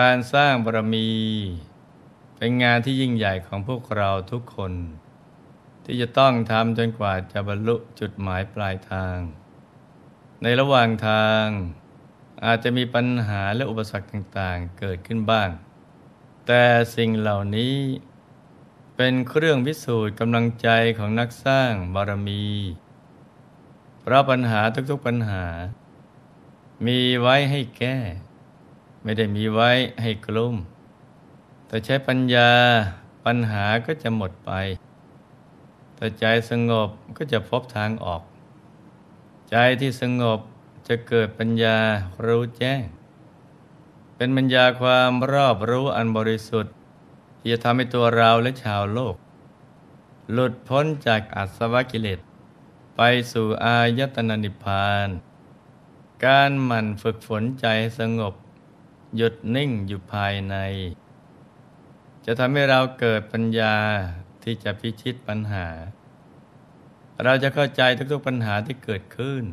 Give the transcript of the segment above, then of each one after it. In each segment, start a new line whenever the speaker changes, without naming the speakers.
การสร้างบารมี เป็นงานที่ยิ่งใหญ่ของพวกเราทุกคน ที่จะต้องทำจนกว่าจะบรรลุจุดหมายปลายทาง ในระหว่างทาง อาจจะมีปัญหาและอุปสรรคต่างๆเกิดขึ้นบ้าง แต่สิ่งเหล่านี้ เป็นเครื่องพิสูจน์กำลังใจของนักสร้างบารมี เพราะปัญหาทุกๆปัญหา มีไว้ให้แก้ไม่ได้มีไว้ให้กลุ้มแต่ใช้ปัญญาปัญหาก็จะหมดไป แต่ใจสงบก็จะพบทางออก ใจที่สงบจะเกิดปัญญารู้แจ้ง เป็นปัญญาความรอบรู้อันบริสุทธิ์ที่จะทำให้ตัวเราและชาวโลก หลุดพ้นจากอาสวะกิเลสไปสู่อายตนะนิพพาน การหมั่นฝึกฝนใจสงบหยุดนิ่งอยู่ภายใน จะทำให้เราเกิดปัญญาที่จะพิชิตปัญหา เราจะเข้าใจทุกๆปัญหาที่เกิดขึ้น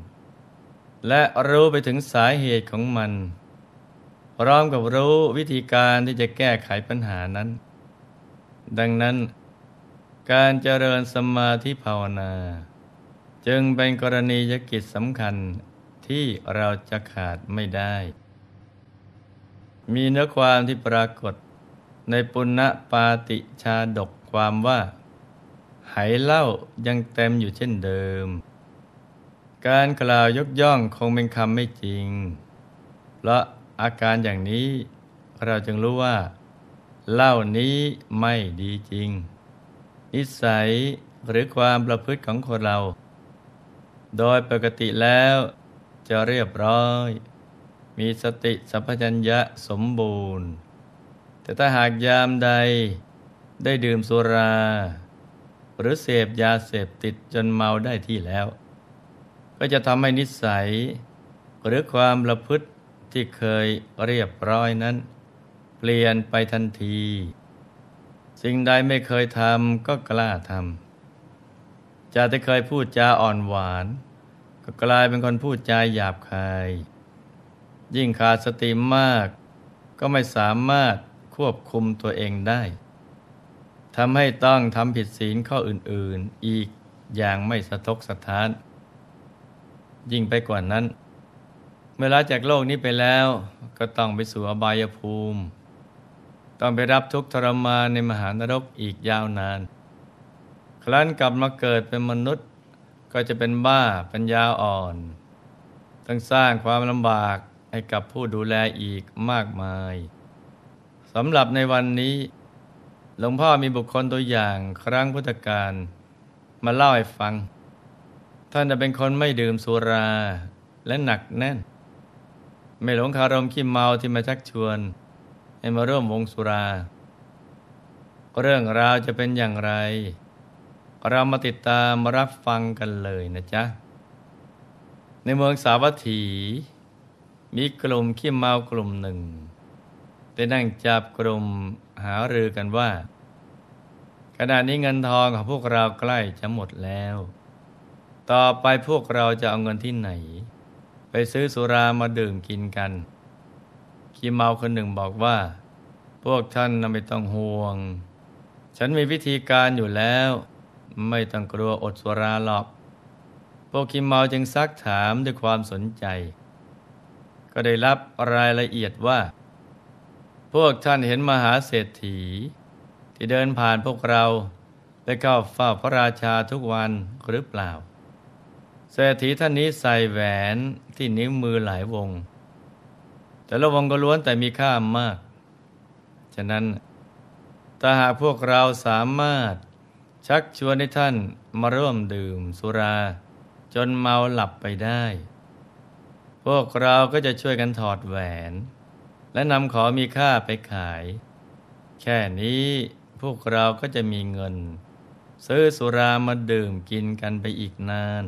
และรู้ไปถึงสาเหตุของมัน พร้อมกับรู้วิธีการที่จะแก้ไขปัญหานั้น ดังนั้น การเจริญสมาธิภาวนา จึงเป็นกรณียกิจสำคัญที่เราจะขาดไม่ได้มีเนื้อความที่ปรากฏในปุณณปาติชาดกความว่า ไหเล่ายังเต็มอยู่เช่นเดิม การกล่าวยกย่องคงเป็นคำไม่จริง และอาการอย่างนี้เราจึงรู้ว่า เล่านี้ไม่ดีจริง นิสัยหรือความประพฤติของคนเรา โดยปกติแล้วจะเรียบร้อยมีสติ สัพพัญญะ สมบูรณ์ แต่ถ้าหากยามใดได้ดื่มสุรา หรือเสพยาเสพติดจนเมาได้ที่แล้ว ก็จะทำให้นิสัย หรือความประพฤติที่เคยเรียบร้อยนั้น เปลี่ยนไปทันที สิ่งใดไม่เคยทำก็กล้าทำจะได้่เคยพูดจาอ่อนหวาน ก็กลายเป็นคนพูดจาหยาบคายยิ่งขาดสติมากก็ไม่สามารถควบคุมตัวเองได้ ทำให้ต้องทำผิดศีลข้ออื่น ๆ อีกอย่างไม่สะทกสะท้าน ยิ่งไปกว่านั้น เมื่อลาจากโลกนี้ไปแล้วก็ต้องไปสู่อบายภูมิ ต้องไปรับทุกทรมานในมหานรกอีกยาวนานครั้นกลับมาเกิดเป็นมนุษย์ก็จะเป็นบ้าปัญญาอ่อนต้องสร้างความลำบากให้กับผู้ดูแลอีกมากมาย สำหรับในวันนี้ หลวงพ่อมีบุคคลตัวอย่างครั้งพุทธกาลมาเล่าให้ฟัง ท่านเป็นคนไม่ดื่มสุราและหนักแน่น ไม่หลงคารมขี้เมาที่มาชักชวน ให้มาร่วมวงสุรา เรื่องราวจะเป็นอย่างไร เรามาติดตามรับฟังกันเลยนะจ๊ะในเมืองสาวัตถีมีกลุ่มขี้เมากลุ่มหนึ่งได้นั่งจับกลุ่มหารือกันว่าขณะนี้เงินทองของพวกเราใกล้จะหมดแล้ว ต่อไปพวกเราจะเอาเงินที่ไหน ไปซื้อสุรามาดื่มกินกัน ขี้เมาคนหนึ่งบอกว่า พวกท่านไม่ต้องห่วง ฉันมีวิธีการอยู่แล้ว ไม่ต้องกลัวอดสุราหรอกพวกขี้เมาจึงซักถามด้วยความสนใจก็ได้รับรายละเอียดว่า พวกท่านเห็นมหาเศรษฐี ที่เดินผ่านพวกเราได้เข้าเฝ้าพระราชาทุกวันหรือเปล่า เศรษฐีท่านนี้ใส่แหวนที่นิ้วมือหลายวง แต่ละวงก็ล้วนแต่มีค่ามาก ฉะนั้นถ้าหากพวกเราสามารถชักชวนให้ท่านมาร่วมดื่มสุรา จนเมาหลับไปได้พวกเราก็จะช่วยกันถอดแหวน และนำขอมีค่าไปขาย แค่นี้พวกเราก็จะมีเงิน ซื้อสุรามาดื่มกินกันไปอีกนาน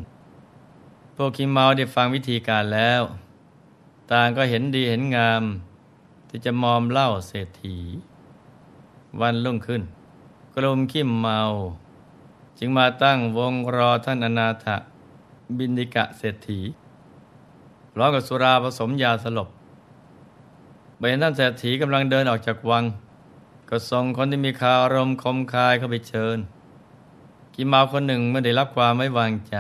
พวกขี้เมาได้ฟังวิธีการแล้ว ต่างก็เห็นดีเห็นงาม ที่จะมอมเหล้าเศรษฐี วันลุ่งขึ้น กลุ่มขี้เมา จึงมาตั้งวงรอท่านอนาถบินิกะเศรษฐีพร้อมกับสุราผสมยาสลบเบนท่านเศรษฐีกำลังเดินออกจากวัง ก็ส่งคนที่มีคารมคมคายเข้าไปเชิญกิมาคนหนึ่งเมื่อได้รับความไม่วางใจ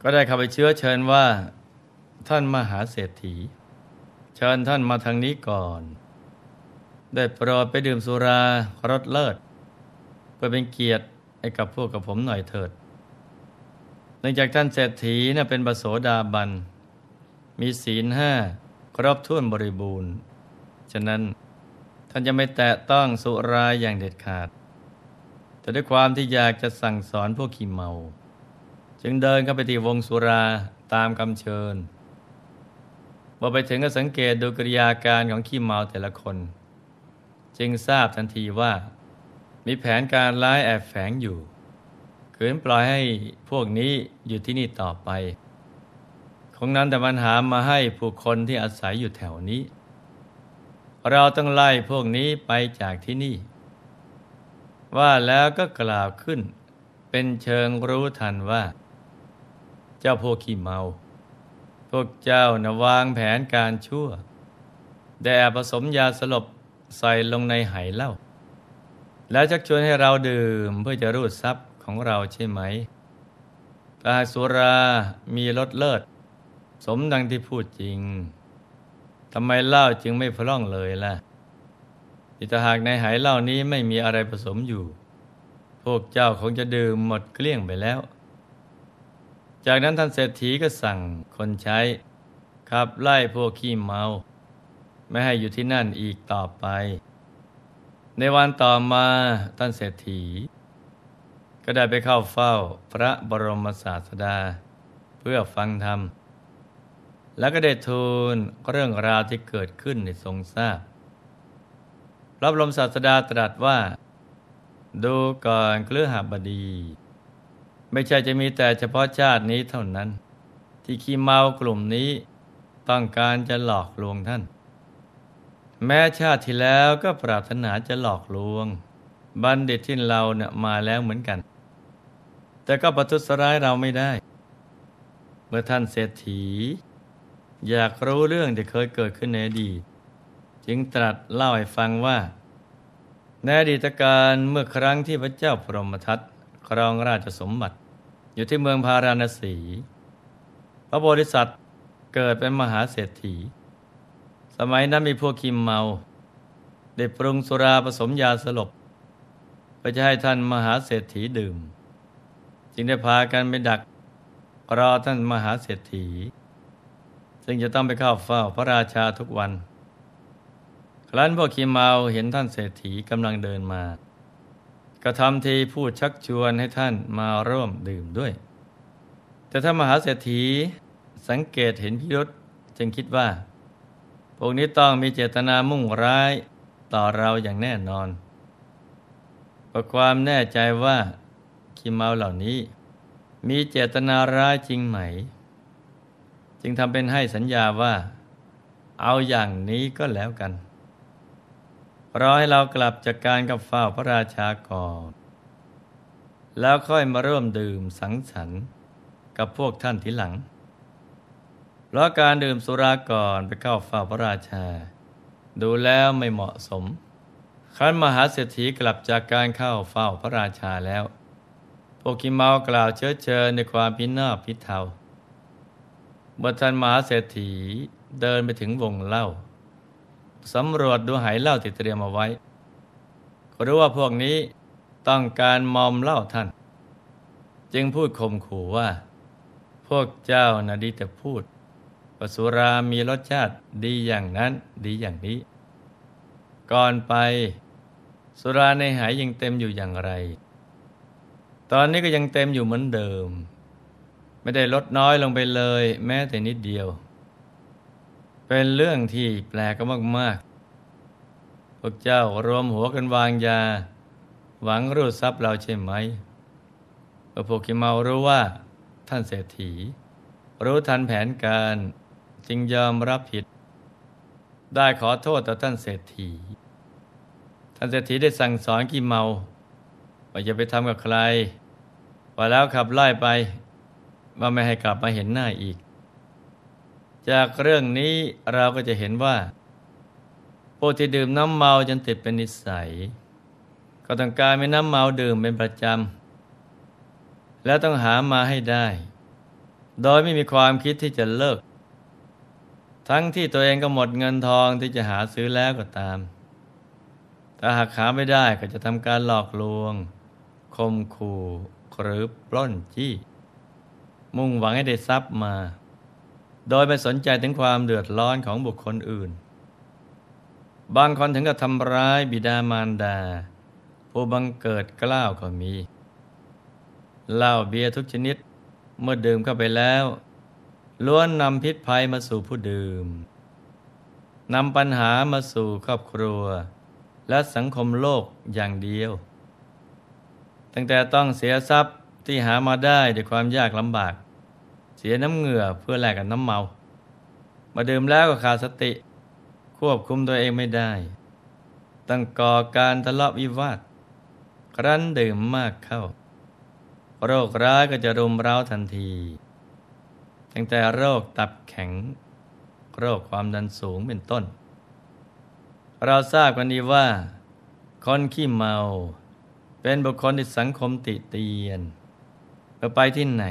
ก็ได้เข้าไปเชื้อเชิญว่าท่านมหาเศรษฐี เชิญท่านมาทางนี้ก่อน ได้โปรด ไปดื่มสุรารสเลิศเพื่อเป็นเกียรติให้กับพวกกับผมหน่อยเถิดเนื่องจากท่านเศรษฐีนะ่ะเป็นบโสดาบันมีศีลห้าครบถ้วนบริบูรณ์ ฉะนั้นท่านจะไม่แตะต้องสุรายอย่างเด็ดขาด แต่ด้วยความที่อยากจะสั่งสอนพวกขี้เมา จึงเดินเข้าไปที่วงสุราตามคำเชิญเมื่อไปถึงก็สังเกตดูกิริยาการของขี้เมาแต่ละคน จึงทราบทันทีว่า มีแผนการร้ายแอบแฝงอยู่ขืนปล่อยให้พวกนี้อยู่ที่นี่ต่อไปของนั้นแต่มันหามาให้ผู้คนที่อาศัยอยู่แถวนี้ เราต้องไล่พวกนี้ไปจากที่นี่ ว่าแล้วก็กล่าวขึ้น เป็นเชิงรู้ทันว่า เจ้าพวกขี้เมา พวกเจ้านะวางแผนการชั่วแต่ผสมยาสลบใส่ลงในไหเหล้าแล้วชักชวนให้เราดื่มเพื่อจะรูดทรัพย์ของเราใช่ไหมถ้าสุรามีรสเลิศสมดังที่พูดจริง ทำไมเหล้าจึงไม่พร่องเลยล่ะ อิตาหากในหายเหล้านี้ไม่มีอะไรผสมอยู่ พวกเจ้าคงจะดื่มหมดเกลี้ยงไปแล้ว จากนั้นท่านเศรษฐีก็สั่งคนใช้ขับไล่พวกขี้เมา ไม่ให้อยู่ที่นั่นอีกต่อไป ในวันต่อมาท่านเศรษฐี ก็ได้ไปเข้าเฝ้าพระบรมศาสดา เพื่อฟังธรรมแล้วก็ได้ทูลเรื่องราวที่เกิดขึ้นในทรงทราบพระบรมศาสดาตรัสว่า ดูก่อนเครือหาบดี ไม่ใช่จะมีแต่เฉพาะชาตินี้เท่านั้น ที่ขี้เมากลุ่มนี้ ต้องการจะหลอกลวงท่าน แม้ชาติที่แล้วก็ปรารถนาจะหลอกลวง บัณฑิตที่เราเนี่ยมาแล้วเหมือนกัน แต่ก็ประทุษร้ายเราไม่ได้ เมื่อท่านเศรษฐีอยากรู้เรื่องที่เคยเกิดขึ้นในอดีตจึงตรัสเล่าให้ฟังว่าในอดีตการเมื่อครั้งที่พระเจ้าพรหมทัตครองราชสมบัติ อยู่ที่เมืองพาราณสี พระโพธิสัตว์เกิดเป็นมหาเศรษฐี สมัยนั้นมีพวกคิมเมาได้ปรุงสุราผสมยาสลบ ไป่จะให้ท่านมหาเศรษฐีดื่ม จึงได้พากันไปดักรอท่านมหาเศรษฐีซึ่งจะต้องไปเข้าเฝ้าพระราชาทุกวัน ครั้นพวกคีเมาเห็นท่านเศรษฐีกำลังเดินมา ก็ทำทีพูดชักชวนให้ท่านมาร่วมดื่มด้วย แต่ถ้ามหาเศรษฐีสังเกตเห็นพิรุษจึงคิดว่า พวกนี้ต้องมีเจตนามุ่งร้ายต่อเราอย่างแน่นอน ประความแน่ใจว่าคีเมาเหล่านี้มีเจตนาร้ายจริงไหมจึงทำเป็นให้สัญญาว่าเอาอย่างนี้ก็แล้วกันรอให้เรากลับจากการกับฝ้าพระราชาก่อน แล้วค่อยมาเริ่มดื่มสังสรรค์กับพวกท่านทีหลัง เพราะการดื่มสุราก่อนไปเข้าฝ้าพระราชา ดูแล้วไม่เหมาะสมครั้นมหาเศรษฐีกลับจากการเข้าเฝ้าพระราชาแล้วพวกี้เมากล่าวเชื้อเชิญในความพินาศพิเทาเมื่อท่านมหาเศรษฐีเดินไปถึงวงเล่าสำรวจดูหายเหล้าที่เตรียมเอาไว้ก็รู้ว่าพวกนี้ต้องการมอมเหล้าท่าน จึงพูดข่มขู่ว่า พวกเจ้านะดีแต่พูดปสุรามีรสชาติดีอย่างนั้นดีอย่างนี้ ก่อนไป สุราในหายยังเต็มอยู่อย่างไร ตอนนี้ก็ยังเต็มอยู่เหมือนเดิมไม่ได้ลดน้อยลงไปเลยแม้แต่นิดเดียว เป็นเรื่องที่แปลกมากมาก พวกเจ้ารวมหัวกันวางยา หวังรูดทรัพย์เราใช่ไหมพวกกิเมารู้ว่าท่านเศรษฐี รู้ทันแผนการจึงยอมรับผิด ได้ขอโทษต่อท่านเศรษฐี ท่านเศรษฐีได้สั่งสอนกิเมา ว่าอย่าไปทำกับใคร ว่าแล้วขับไล่ไปว่าไม่ให้กลับมาเห็นหน้าอีก จากเรื่องนี้เราก็จะเห็นว่าโปรที่ดื่มน้ำเมาจนติดเป็นนิสัย ก็ต้องการมีน้ำเมาดื่มเป็นประจำและต้องหามาให้ได้ โดยไม่มีความคิดที่จะเลิก ทั้งที่ตัวเองก็หมดเงินทองที่จะหาซื้อแล้วก็ตามถ้าหากหาไม่ได้ก็จะทำการหลอกลวง คมขู่หรือปล้นจี้มุ่งหวังให้ได้ทรัพย์มา โดยไม่สนใจถึงความเดือดร้อนของบุคคลอื่น บางคนถึงกับทำร้ายบิดามารดา ผู้บังเกิดกล้าวก็มี เหล้าเบียร์ทุกชนิด เมื่อดื่มเข้าไปแล้ว ล้วนนำพิษภัยมาสู่ผู้ดื่มนำปัญหามาสู่ครอบครัว และสังคมโลกอย่างเดียว ตั้งแต่ต้องเสียทรัพย์ที่หามาได้ด้วยความยากลำบากเสียน้ำเหงื่อเพื่อแลกกับน้ำเมา มาดื่มแล้วก็ขาดสติควบคุมตัวเองไม่ได้ ตั้งก่อการทะเลาะวิวาทครั้นดื่มมากเข้า โรคร้ายก็จะรุมเร้าทันที ตั้งแต่โรคตับแข็ง โรคความดันสูงเป็นต้น เราทราบกันดีว่าคนขี้เมา เป็นบุคคลที่สังคมติเตียนไปไปที่ไหน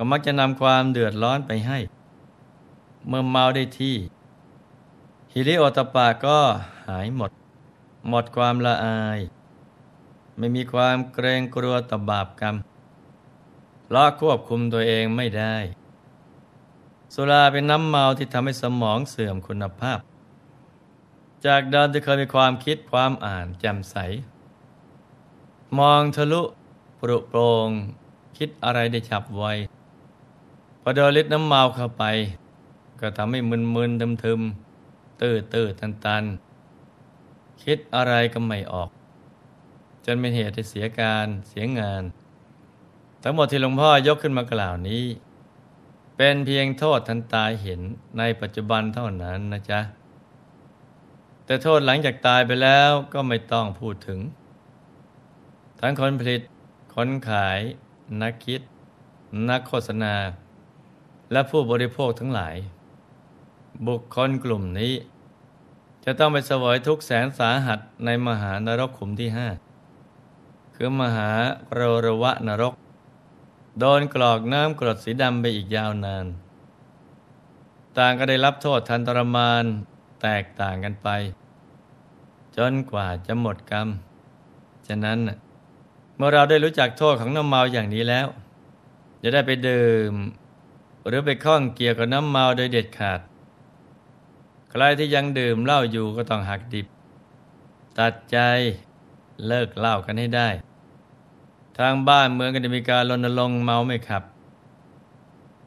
ก็มักจะนำความเดือดร้อนไปให้ เมื่อเมาได้ที่ฮิริโอตปาก็หายหมด หมดความละอาย ไม่มีความเกรงกลัวต่อบาปกรรมละควบคุมตัวเองไม่ได้ สุราเป็นน้ำเมาที่ทำให้สมองเสื่อมคุณภาพ จากเดิมที่เคยมีความคิดความอ่านแจ่มใส มองทะลุ ปรุโปรงคิดอะไรได้ฉับไวพอเดลิดน้ำเมาเข้าไป ก็ทำให้มึนๆทึมๆตื้อตื้อตันๆ คิดอะไรก็ไม่ออก จนเป็นเหตุให้เสียการเสียงาน ทั้งหมดที่หลวงพ่อยกขึ้นมากล่าวนี้ เป็นเพียงโทษทันตาเห็นในปัจจุบันเท่านั้นนะจ๊ะ แต่โทษหลังจากตายไปแล้วก็ไม่ต้องพูดถึง ทั้งคนผลิตคนขาย นักคิด นักโฆษณาและผู้บริโภคทั้งหลาย บุคคลกลุ่มนี้ จะต้องไปสวยทุกแสนสาหัสในมหานรกขุมที่ห้าคือมหาโรรวะนรก โดนกรอกน้ำกรดสีดำไปอีกยาวนาน ต่างก็ได้รับโทษทันตรมาน แตกต่างกันไป จนกว่าจะหมดกรรม ฉะนั้นเมื่อเราได้รู้จักโทษของน้ำเมาอย่างนี้แล้ว จะได้ไปดื่มหรือไปข้องเกี่ยวกับน้ำเมาโดยเด็ดขาด ใครที่ยังดื่มเหล้าอยู่ก็ต้องหักดิบ ตัดใจเลิกเหล้ากันให้ได้ ทางบ้านเมืองก็จะมีการรณรงค์เมาไม่ขับ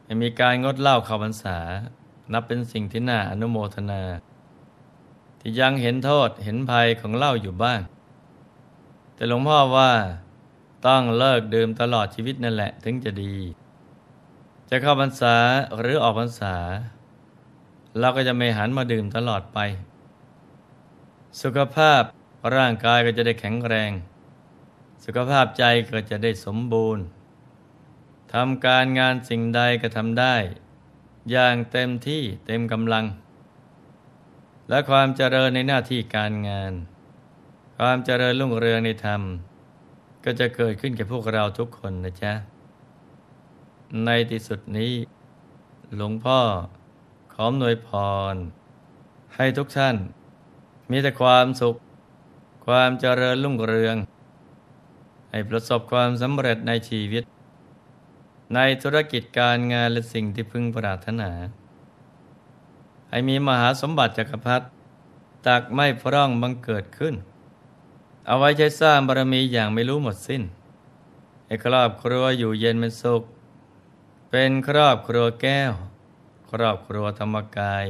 จะมีการงดเหล้าเข้าพรรษา นับเป็นสิ่งที่น่าอนุโมทนา ที่ยังเห็นโทษเห็นภัยของเหล้าอยู่บ้าง แต่หลวงพ่อว่าต้องเลิกดื่มตลอดชีวิตนั่นแหละ ถึงจะดีจะเข้าพรรษาหรือออกพรรษาเราก็จะไม่หันมาดื่มตลอดไป สุขภาพร่างกายก็จะได้แข็งแรง สุขภาพใจก็จะได้สมบูรณ์ทำการงานสิ่งใดก็ทำได้ อย่างเต็มที่เต็มกำลัง และความเจริญในหน้าที่การงาน ความเจริญรุ่งเรืองในธรรม ก็จะเกิดขึ้นแก่พวกเราทุกคนนะจ๊ะในที่สุดนี้ หลวงพ่อขอหน่วยพร ให้ทุกท่าน มีแต่ความสุข ความเจริญรุ่งเรือง ให้ประสบความสำเร็จในชีวิต ในธุรกิจการงานและสิ่งที่พึงปรารถนา ให้มีมหาสมบัติจักรพรรดิตักไม่พร่องบังเกิดขึ้น เอาไว้ใช้สร้างบารมีอย่างไม่รู้หมดสิ้นให้ครอบครัวอยู่เย็นเป็นสุขเป็นครอบครัวแก้ว ครอบครัวธรรมกาย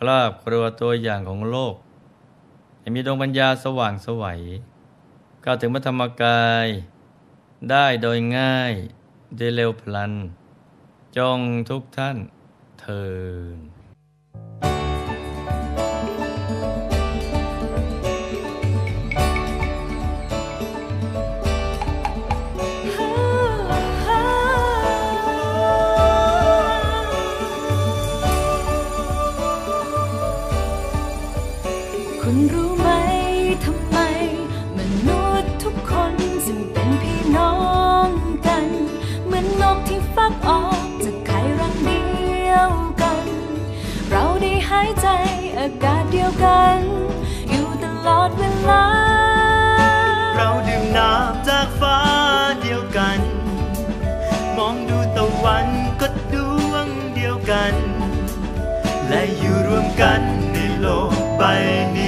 ครอบครัวตัวอย่างของโลกมีดวงปัญญาสว่างสวัยก้าวถึงพระธรรมกาย ได้โดยง่ายได้เร็วพลัน จงทุกท่านเทินกันอยู่ตลอดเวลา เราดื่มน้ำจากฟ้าเดียวกัน มองดูตะวันก็ดวงเดียวกัน และอยู่รวมกันในโลกใบนี้